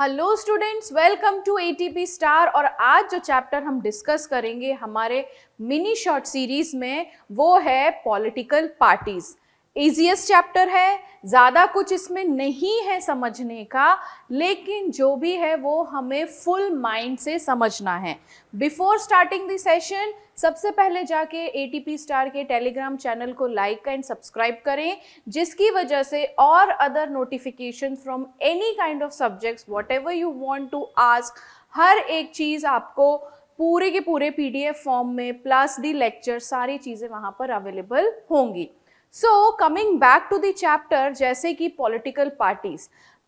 Hello students welcome to ATP star और आज जो चैप्टर हम डिस्कस करेंगे हमारे मिनी शॉर्ट सीरीज में वो है पॉलिटिकल पार्टीज़ ईजिएस्ट चैप्टर है ज़्यादा कुछ इसमें नहीं है समझने का लेकिन जो भी है वो हमें फुल माइंड से समझना है बिफोर स्टार्टिंग द सेशन सबसे पहले जाके ए टी पी स्टार के टेलीग्राम चैनल को लाइक एंड सब्सक्राइब करें जिसकी वजह से और other notification from any kind of subjects whatever you want to ask हर एक चीज़ आपको पूरे के पूरे पीडीएफ फॉर्म में प्लस दी लेक्चर सारी चीज़ें वहाँ पर अवेलेबल होंगी so coming back to the chapter जैसे कि पॉलिटिकल पार्टीज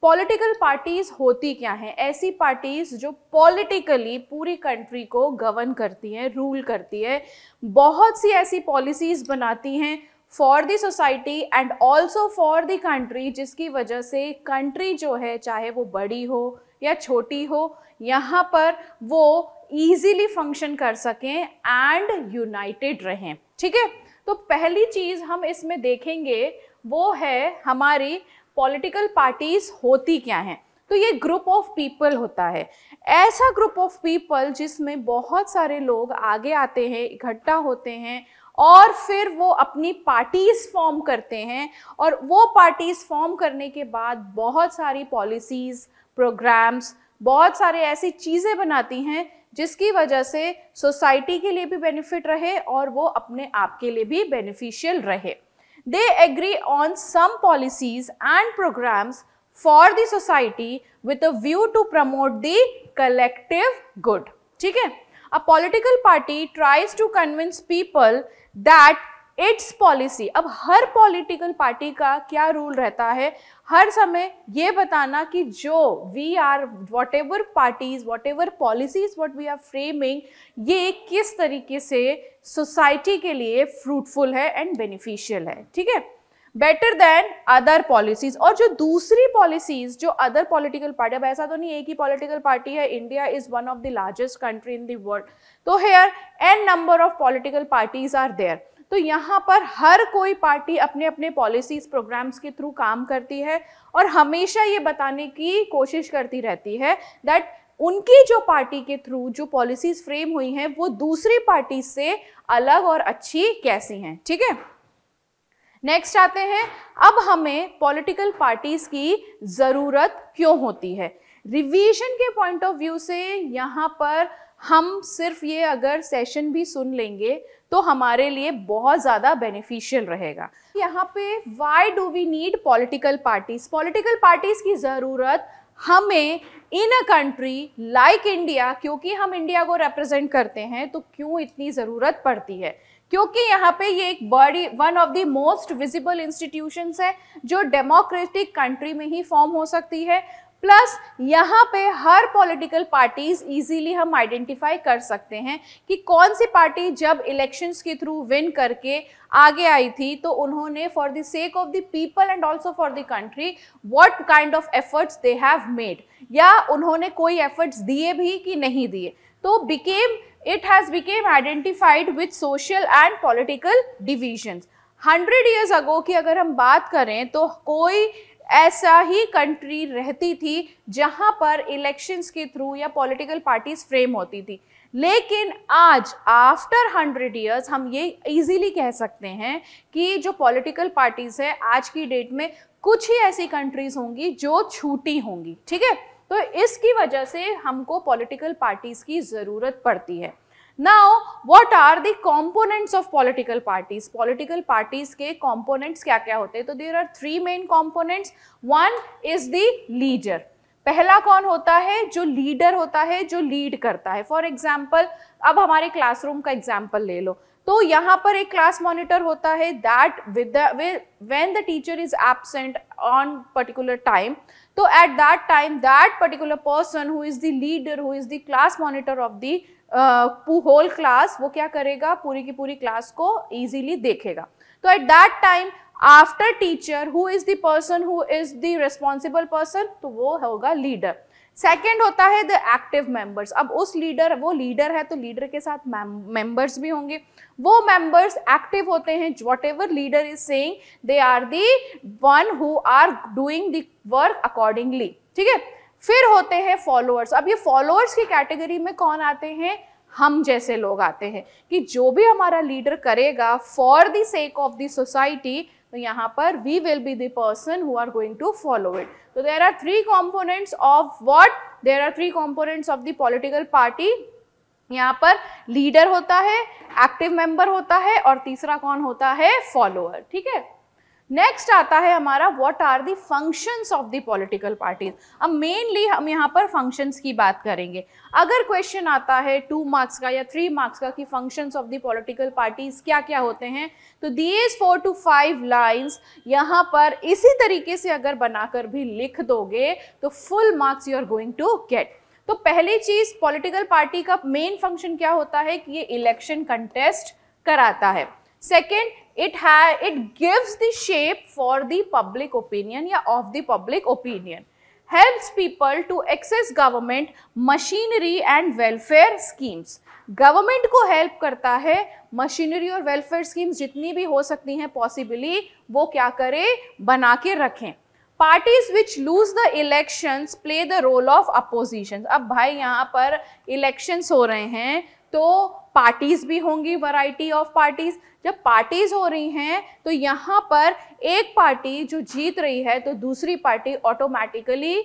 पॉलिटिकल पार्टीज होती क्या हैं ऐसी पार्टीज जो पॉलिटिकली पूरी कंट्री को गवर्न करती हैं रूल करती है बहुत सी ऐसी पॉलिसीज बनाती हैं for the society and also for the country जिसकी वजह से कंट्री जो है चाहे वो बड़ी हो या छोटी हो यहाँ पर वो ईजीली फंक्शन कर सकें एंड यूनाइटेड रहें ठीक है तो पहली चीज़ हम इसमें देखेंगे वो है हमारी पॉलिटिकल पार्टीज होती क्या हैं तो ये ग्रुप ऑफ पीपल होता है ऐसा ग्रुप ऑफ पीपल जिसमें बहुत सारे लोग आगे आते हैं इकट्ठा होते हैं और फिर वो अपनी पार्टीज़ फॉर्म करते हैं और वो पार्टीज़ फॉर्म करने के बाद बहुत सारी पॉलिसीज़ प्रोग्राम्स बहुत सारे ऐसी चीज़ें बनाती हैं जिसकी वजह से सोसाइटी के लिए भी बेनिफिट रहे और वो अपने आप के लिए भी बेनिफिशियल रहे they agree on some policies and programs for the society with a view to promote the collective good ठीक है a political party tries to convince people that its policy अब हर पॉलिटिकल पार्टी का क्या rule रहता है हर समय ये बताना कि जो we are whatever parties whatever policies what we are framing ये किस तरीके से सोसाइटी के लिए फ्रूटफुल है एंड बेनिफिशियल है ठीक है बेटर देन अदर पॉलिसीज और जो दूसरी पॉलिसीज जो अदर पॉलिटिकल पार्टी अब ऐसा तो नहीं एक ही पॉलिटिकल पार्टी है India is one of the largest country in the world तो here an number of political parties are there तो यहाँ पर हर कोई पार्टी अपने अपने पॉलिसीज प्रोग्राम्स के थ्रू काम करती है और हमेशा ये बताने की कोशिश करती रहती है दैट उनकी जो पार्टी के थ्रू जो पॉलिसीज फ्रेम हुई हैं वो दूसरी पार्टी से अलग और अच्छी कैसी हैं ठीक है नेक्स्ट आते हैं अब हमें पॉलिटिकल पार्टीज की ज़रूरत क्यों होती है रिवीजन के पॉइंट ऑफ व्यू से यहाँ पर हम सिर्फ ये अगर सेशन भी सुन लेंगे तो हमारे लिए बहुत ज़्यादा बेनिफिशियल रहेगा यहाँ पे why do we need political parties political parties की ज़रूरत हमें in a country like India क्योंकि हम इंडिया को रिप्रेजेंट करते हैं तो क्यों इतनी ज़रूरत पड़ती है क्योंकि यहाँ पे ये एक बड़ी one of the most visible institutions है जो डेमोक्रेटिक कंट्री में ही फॉर्म हो सकती है प्लस यहाँ पे हर पॉलिटिकल पार्टीज इजीली हम आइडेंटिफाई कर सकते हैं कि कौन सी पार्टी जब इलेक्शंस के थ्रू विन करके आगे आई थी तो उन्होंने for the sake of the people and also for the country what kind of efforts they have made या उन्होंने कोई एफर्ट्स दिए भी कि नहीं दिए तो became it has became identified with social and political divisions hundred years ago की अगर हम बात करें तो कोई ऐसा ही कंट्री रहती थी जहां पर इलेक्शंस के थ्रू या पॉलिटिकल पार्टीज फ्रेम होती थी लेकिन आज आफ्टर हंड्रेड इयर्स हम ये इजीली कह सकते हैं कि जो पॉलिटिकल पार्टीज है आज की डेट में कुछ ही ऐसी कंट्रीज होंगी जो छूटी होंगी ठीक है तो इसकी वजह से हमको पॉलिटिकल पार्टीज की ज़रूरत पड़ती है now what are the components of political parties political parties के components क्या क्या होते हैं तो there are three main components one is the leader पहला कौन होता है जो लीडर होता है जो लीड करता है फॉर एग्जाम्पल अब हमारे क्लासरूम का एग्जाम्पल ले लो तो यहाँ पर एक क्लास मॉनिटर होता है that with when the teacher is absent on particular time तो at that time that particular person who is the leader who is the class monitor of the whole class वो क्या करेगा पूरी की पूरी class को ईजिली देखेगा तो at that time after teacher who is the person who is the responsible person तो वो होगा लीडर सेकेंड होता है द एक्टिव मेंबर्स अब उस लीडर वो लीडर है तो लीडर के साथ मेंबर्स भी होंगे वो मेंबर्स एक्टिव होते हैं whatever leader is saying they are the one who are doing the work accordingly ठीक है फिर होते हैं फॉलोअर्स अब ये फॉलोअर्स की कैटेगरी में कौन आते हैं हम जैसे लोग आते हैं कि जो भी हमारा लीडर करेगा for the sake of the society तो यहाँ पर we will be the person who are going to follow it तो there are three components of what there are three components of the political party यहाँ पर leader होता है active member होता है और तीसरा कौन होता है फॉलोअर ठीक है नेक्स्ट आता है हमारा what are the functions of the political parties अब मेनली हम यहाँ पर फंक्शंस की बात करेंगे अगर क्वेश्चन आता है टू मार्क्स का या थ्री मार्क्स का कि functions of the political parties क्या क्या होते हैं तो these four to five lines यहाँ पर इसी तरीके से अगर बनाकर भी लिख दोगे तो full marks you are going to get तो पहली चीज़ पॉलिटिकल पार्टी का मेन फंक्शन क्या होता है कि ये इलेक्शन कंटेस्ट कराता है सेकेंड इट है it gives the shape for the public opinion या of the public opinion helps people to access government machinery and welfare schemes government को हेल्प करता है मशीनरी और वेलफेयर स्कीम्स जितनी भी हो सकती हैं पॉसिबली वो क्या करे बना के रखें parties which lose the elections play the role of opposition अब भाई यहाँ पर इलेक्शंस हो रहे हैं तो पार्टीज भी होंगी वैरायटी ऑफ पार्टीज जब पार्टीज हो रही हैं तो यहाँ पर एक पार्टी जो जीत रही है तो दूसरी पार्टी ऑटोमेटिकली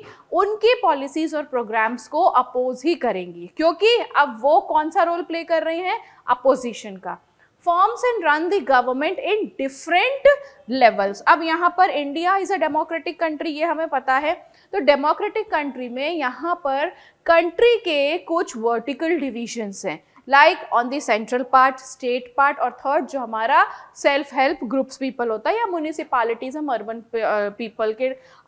उनकी पॉलिसीज और प्रोग्राम्स को अपोज ही करेंगी क्योंकि अब वो कौन सा रोल प्ले कर रहे हैं अपोजिशन का forms and run the government in different levels अब यहाँ पर India is a democratic country ये हमें पता है तो डेमोक्रेटिक कंट्री में यहाँ पर कंट्री के कुछ वर्टिकल डिविजन्स हैं like on the central part state part और थर्ड जो हमारा सेल्फ हेल्प ग्रुप्स पीपल होता है या म्यूनिसिपालिटीज़ हम अर्बन पीपल uh, के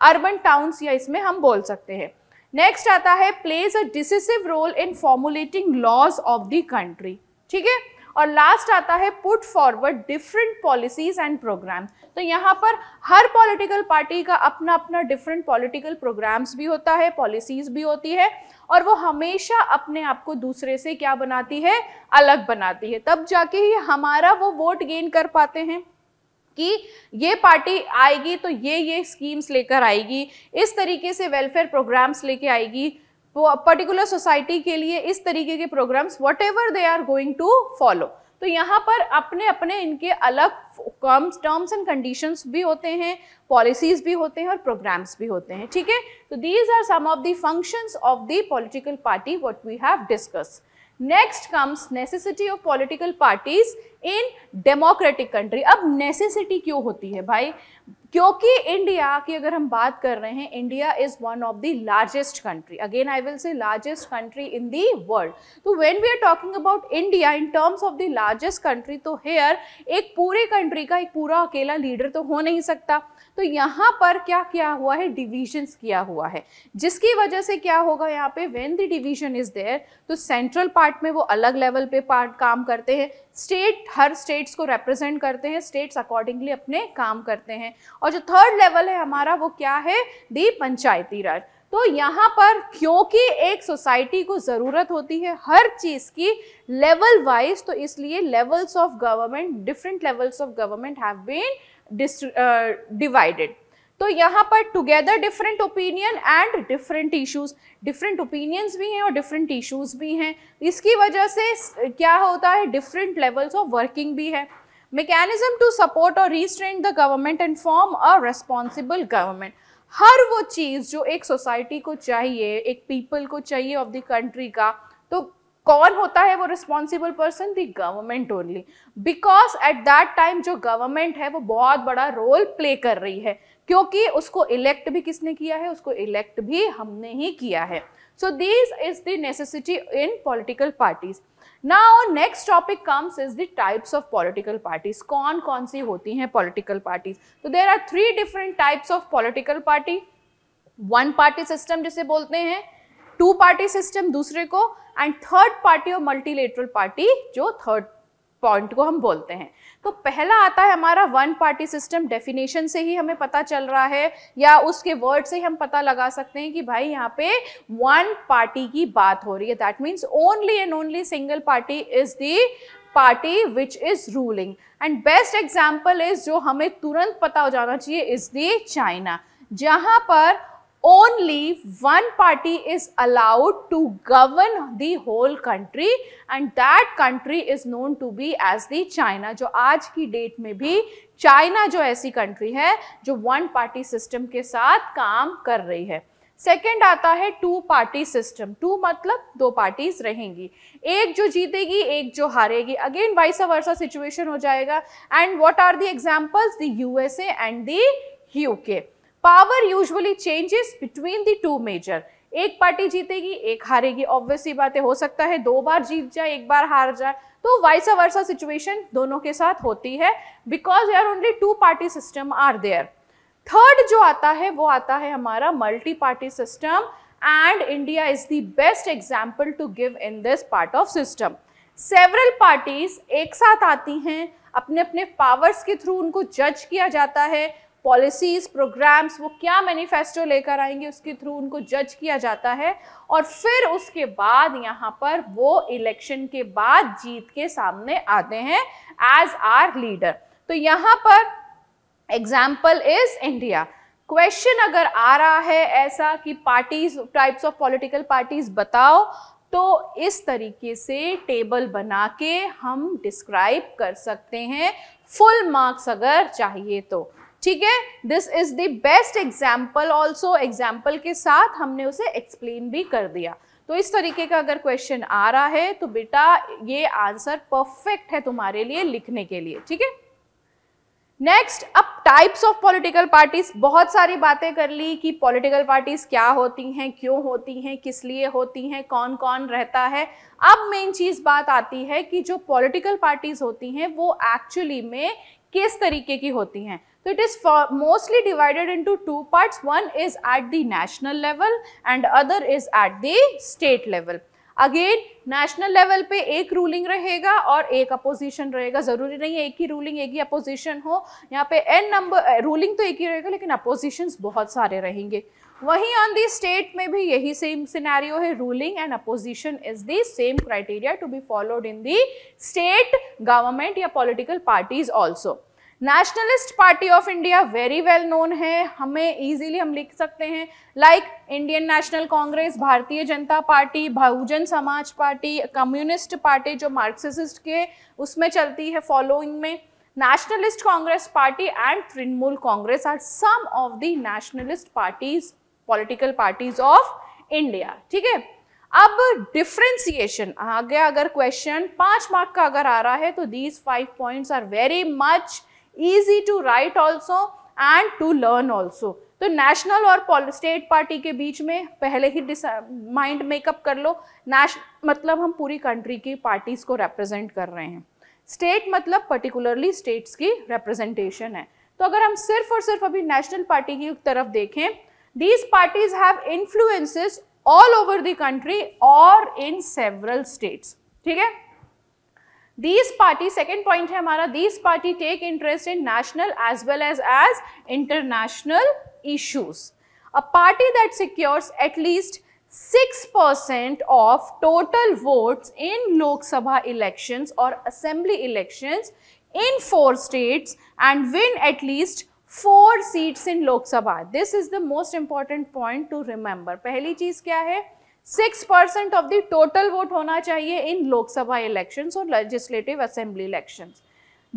अर्बन टाउन्स या इसमें हम बोल सकते हैं नेक्स्ट आता है plays a decisive role in formulating laws of the country ठीक है और लास्ट आता है put forward different policies and program तो यहाँ पर हर पॉलिटिकल पार्टी का अपना अपना डिफरेंट पॉलिटिकल प्रोग्राम्स भी होता है पॉलिसीज भी होती है और वो हमेशा अपने आप को दूसरे से क्या बनाती है अलग बनाती है तब जाके ही हमारा वो वोट गेन कर पाते हैं कि ये पार्टी आएगी तो ये ये स्कीम्स लेकर आएगी इस तरीके से वेलफेयर प्रोग्राम्स लेके आएगी पर्टिकुलर सोसाइटी के लिए इस तरीके के programs whatever they are going to follow तो यहाँ पर अपने अपने इनके अलग कर्म्स टर्म्स एंड कंडीशंस भी होते हैं पॉलिसीज भी होते हैं और प्रोग्राम्स भी होते हैं ठीक है तो these are some of the functions of the political party what we have discuss next comes necessity of political parties in democratic country अब नेसेसिटी क्यों होती है भाई क्योंकि इंडिया की अगर हम बात कर रहे हैं India is one of the largest country again I will say largest country in the world तो when we are talking about India in terms of the largest country तो हेयर एक पूरे कंट्री का एक पूरा अकेला लीडर तो हो नहीं सकता तो यहाँ पर क्या किया हुआ है डिविजन्स किया हुआ है जिसकी वजह से क्या होगा यहाँ पे when the division is there तो सेंट्रल पार्ट में वो अलग लेवल पे पार्ट काम करते हैं स्टेट हर स्टेट्स को रिप्रेजेंट करते हैं स्टेट्स अकॉर्डिंगली अपने काम करते हैं और जो थर्ड लेवल है हमारा वो क्या है दी पंचायती राज तो यहाँ पर क्योंकि एक सोसाइटी को ज़रूरत होती है हर चीज़ की लेवल वाइज तो इसलिए levels of government different levels of government have been divided तो यहाँ पर together different opinion and different issues different opinions भी हैं और डिफरेंट इश्यूज भी हैं इसकी वजह से क्या होता है डिफरेंट लेवल्स ऑफ वर्किंग भी है मैकेनिज्म टू सपोर्ट और restrain the government and form a responsible government हर वो चीज़ जो एक सोसाइटी को चाहिए एक पीपल को चाहिए ऑफ द कंट्री का तो कौन होता है वो responsible person the government only because at that time जो गवर्नमेंट है वो बहुत बड़ा रोल प्ले कर रही है क्योंकि उसको इलेक्ट भी किसने किया है उसको इलेक्ट भी हमने ही किया है so this is the necessity in political parties now next topic comes is the types of political parties कौन कौन सी होती हैं पॉलिटिकल पार्टीज तो there are three different types of political party one party system जिसे बोलते हैं two party system दूसरे को एंड थर्ड पार्टी और मल्टीलेटरल पार्टी जो थर्ड पॉइंट को हम बोलते हैं तो पहला आता है हमारा वन पार्टी सिस्टम डेफिनेशन से ही हमें पता चल रहा है या उसके वर्ड से हम पता लगा सकते हैं कि भाई यहाँ पे वन पार्टी की बात हो रही है that means only and only single party is the party which is ruling and best example is जो हमें तुरंत पता हो जाना चाहिए इज दी चाइना जहाँ पर only one party is allowed to govern the whole country and that country is known to be as the China jo aaj ki date mein bhi china jo aisi country hai jo one party system ke sath kaam kar rahi hai second आता है to party system to मतलब दो parties रहेंगी एक जो जीतेगी एक जो हारेगी अगेन वाइस वर्सा सिचुएशन हो जाएगा and what are the examples the USA and the UK power usually changes between the two major एक पार्टी जीतेगी एक हारेगी ऑब्वियसली बातें हो सकता है दो बार जीत जाए एक बार हार जाए तो वाइस वर्सा सिचुएशन दोनों के साथ होती है because are only two party system are there third जो आता है वो आता है हमारा multi party system and India is the best example to give in this part of system several parties एक साथ आती हैं अपने अपने पावर्स के थ्रू उनको जज किया जाता है पॉलिसीज़ प्रोग्राम्स वो क्या मैनिफेस्टो लेकर आएंगे उसके थ्रू उनको जज किया जाता है और फिर उसके बाद यहाँ पर वो इलेक्शन के बाद जीत के सामने आते हैं एज आर लीडर तो यहाँ पर एग्जाम्पल इज इंडिया क्वेश्चन अगर आ रहा है ऐसा कि parties types of political parties बताओ तो इस तरीके से टेबल बना के हम डिस्क्राइब कर सकते हैं फुल मार्क्स अगर चाहिए तो ठीक है this is the best example also example के साथ हमने उसे एक्सप्लेन भी कर दिया तो इस तरीके का अगर क्वेश्चन आ रहा है तो बेटा ये आंसर परफेक्ट है तुम्हारे लिए लिखने के लिए ठीक है नेक्स्ट अब टाइप्स ऑफ पॉलिटिकल पार्टीज बहुत सारी बातें कर ली कि पॉलिटिकल पार्टीज क्या होती हैं क्यों होती हैं किस लिए होती हैं कौन कौन रहता है अब मेन चीज़ बात आती है कि जो पॉलिटिकल पार्टीज होती हैं वो एक्चुअली में किस तरीके की होती हैं तो it is mostly divided into two parts one is at the national level and other is at the state level again national level पे एक रूलिंग रहेगा और एक अपोजिशन रहेगा ज़रूरी नहीं है एक ही रूलिंग एक ही अपोजिशन हो यहाँ पे एन नंबर रूलिंग तो एक ही रहेगा लेकिन अपोजिशन बहुत सारे रहेंगे वहीं ऑन दी स्टेट में भी यही सेम सिनेरियो है ruling and opposition is the same criteria to be followed in the state government या political parties also nationalist party of India very well known है हमें इजीली हम लिख सकते हैं लाइक इंडियन नेशनल कांग्रेस भारतीय जनता party Bahujan Samaj party communist party जो मार्क्सिस्ट के उसमें चलती है फॉलोइंग में nationalist Congress party and Trinamool Congress are some of the nationalist parties political parties of India ठीक है अब डिफ्रेंसिएशन आ गया अगर क्वेश्चन पांच मार्क का अगर आ रहा है तो these five points are very much easy to write also and to learn also तो नेशनल और स्टेट पार्टी के बीच में पहले ही माइंड मेकअप कर लो नेश मतलब हम पूरी कंट्री की पार्टीज को रिप्रेजेंट कर रहे हैं स्टेट मतलब पर्टिकुलरली स्टेट्स की रिप्रेजेंटेशन है तो अगर हम सिर्फ और सिर्फ अभी नेशनल पार्टी की तरफ देखें these parties have influences all over the country or in several states. Okay. these party second point है हमारा these party take interest in national as well as as international issues a party that secures at least 6% of total votes in Lok Sabha elections or assembly elections in four states and win at least four seats in Lok Sabha this is the most important point to remember पहली चीज क्या है six percent of the total vote होना चाहिए in Lok Sabha election और legislative assembly election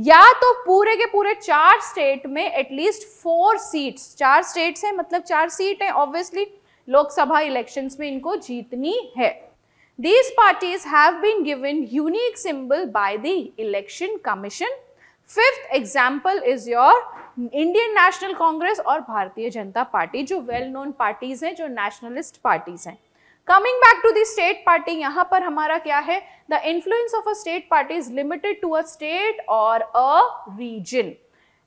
या तो पूरे के पूरे चार स्टेट में एटलीस्ट फोर सीट्स चार स्टेट्स हैं मतलब चार सीट हैं ऑब्वियसली लोकसभा इलेक्शंस में इनको जीतनी है these parties have been given unique symbol by the election commission fifth example is your Indian national Congress और भारतीय जनता पार्टी जो वेल नोन पार्टीज हैं जो नेशनलिस्ट पार्टीज हैं coming back to the state party यहाँ पर हमारा क्या है the influence of a state party is limited to a state और a region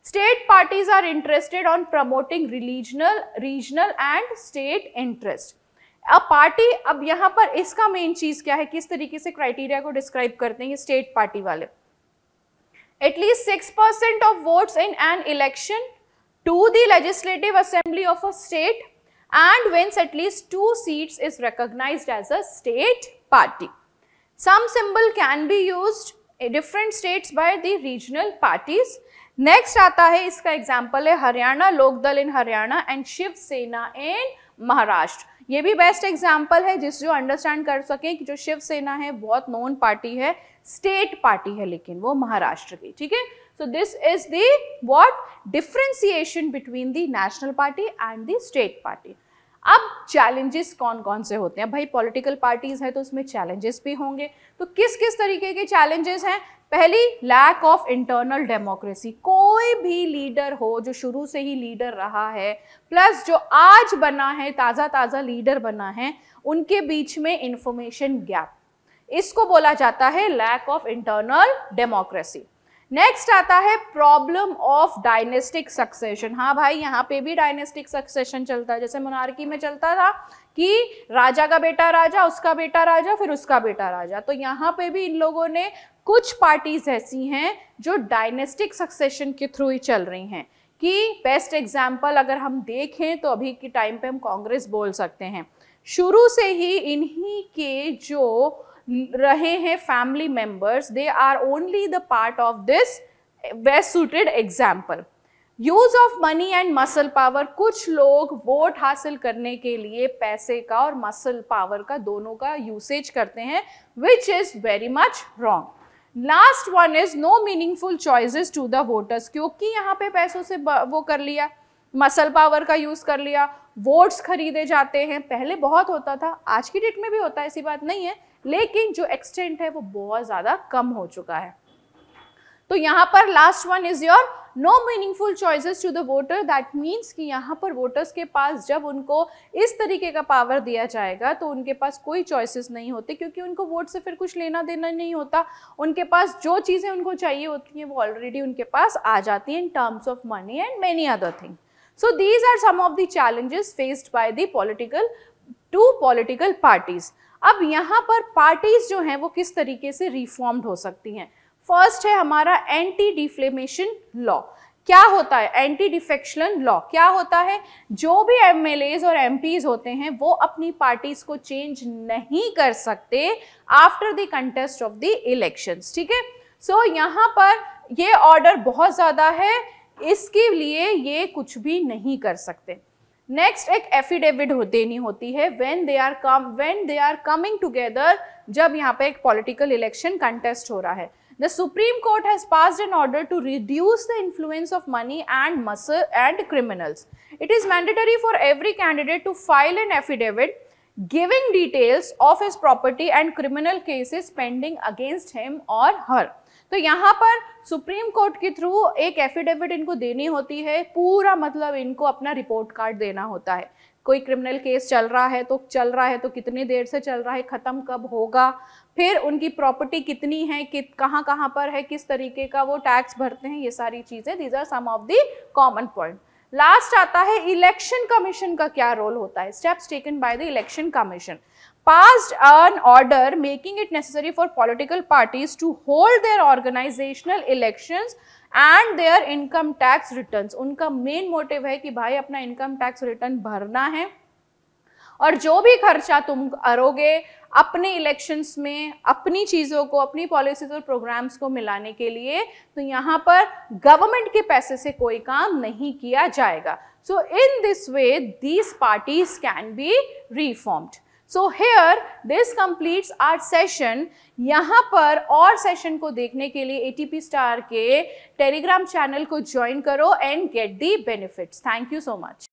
state parties are interested on promoting religional regional and state interest a party अब यहाँ पर इसका मेन चीज क्या है किस तरीके से क्राइटेरिया को डिस्क्राइब करते हैं स्टेट पार्टी वाले at least 6% of votes in an election to the legislative assembly of a state and wins at least two seats is recognized as a state party. Some symbol can be used in different states by the regional parties. Next आता है इसका example है Haryana Lokdal in Haryana and Shiv Sena in Maharashtra ये भी best example है जिस जो understand कर सकें कि जो शिवसेना है बहुत नोन पार्टी है स्टेट पार्टी है लेकिन वो महाराष्ट्र की ठीक है so this is the what differentiation between the national party and the state party अब चैलेंजेस कौन कौन से होते हैं भाई पॉलिटिकल पार्टीज हैं तो उसमें चैलेंजेस भी होंगे तो किस किस तरीके के चैलेंजेस हैं पहली लैक ऑफ इंटरनल डेमोक्रेसी कोई भी लीडर हो जो शुरू से ही लीडर रहा है प्लस जो आज बना है ताज़ा ताज़ा लीडर बना है उनके बीच में इंफॉर्मेशन गैप इसको बोला जाता है lack of internal democracy next आता है प्रॉब्लम ऑफ डायनेस्टिक सक्सेशन हाँ भाई यहाँ पे भी डायनेस्टिक सक्सेशन चलता है जैसे मुनारकी में चलता था कि राजा का बेटा राजा उसका बेटा राजा फिर उसका बेटा राजा तो यहाँ पे भी इन लोगों ने कुछ पार्टीज ऐसी हैं जो डायनेस्टिक सक्सेशन के थ्रू ही चल रही हैं कि बेस्ट एग्जाम्पल अगर हम देखें तो अभी के टाइम पे हम कांग्रेस बोल सकते हैं शुरू से ही इन्हीं के जो रहे हैं family members they are only the part of this best suited example use of money and muscle power कुछ लोग वोट हासिल करने के लिए पैसे का और मसल पावर का दोनों का यूसेज करते हैं which is very much wrong last one is no meaningful choices to the voters क्योंकि यहाँ पे पैसों से वो कर लिया मसल पावर का यूज़ कर लिया वोट्स खरीदे जाते हैं पहले बहुत होता था आज की डेट में भी होता है ऐसी बात नहीं है लेकिन जो एक्सटेंट है वो बहुत ज़्यादा कम हो चुका है तो यहाँ पर last one is your no meaningful choices to the voter that means कि यहाँ पर वोटर्स के पास जब उनको इस तरीके का पावर दिया जाएगा तो उनके पास कोई चॉइसेस नहीं होते क्योंकि उनको वोट से फिर कुछ लेना देना नहीं होता उनके पास जो चीज़ें उनको चाहिए होती हैं वो ऑलरेडी उनके पास आ जाती हैं in terms of money and many other thing so these are some of the challenges faced by the political to political parties अब यहाँ पर पार्टीज़ जो हैं वो किस तरीके से रिफॉर्म्ड हो सकती हैं फर्स्ट है हमारा एंटी डिफ्लेमेशन लॉ क्या होता है एंटी डिफेक्शन लॉ क्या होता है जो भी एम और एम होते हैं वो अपनी पार्टीज को चेंज नहीं कर सकते after the contest of the elections ठीक है सो यहाँ पर ये ऑर्डर बहुत ज़्यादा है इसके लिए ये कुछ भी नहीं कर सकते नेक्स्ट एक एफिडेविट हो, देनी होती है when they are come when they are coming together जब यहाँ पे एक पॉलिटिकल इलेक्शन कंटेस्ट हो रहा है The Supreme Court has passed an order to reduce the influence of money and muscle and criminals. It is mandatory for every candidate to file an affidavit giving details of his property and criminal cases pending against him or her. तो यहाँ पर supreme court के through एक affidavit इनको देनी होती है पूरा मतलब इनको अपना रिपोर्ट कार्ड देना होता है कोई क्रिमिनल केस चल रहा है तो चल रहा है तो कितनी देर से चल रहा है ख़त्म कब होगा फिर उनकी प्रॉपर्टी कितनी है कि कहाँ कहाँ पर है किस तरीके का वो टैक्स भरते हैं ये सारी चीज़ें these are some of the common point last आता है इलेक्शन कमीशन का क्या रोल होता है steps taken by the election commission pass an order making it necessary for political parties to hold their organisational elections and their income tax returns उनका main motive है कि भाई अपना इनकम टैक्स रिटर्न भरना है और जो भी खर्चा तुम करोगे अपने इलेक्शंस में अपनी चीज़ों को अपनी पॉलिसीज और प्रोग्राम्स को मिलाने के लिए तो यहाँ पर गवर्नमेंट के पैसे से कोई काम नहीं किया जाएगा so in this way these parties can be reformed so here this completes our session यहाँ पर और सेशन को देखने के लिए ए टी पी स्टार के टेलीग्राम चैनल को ज्वाइन करो and get the benefits thank you so much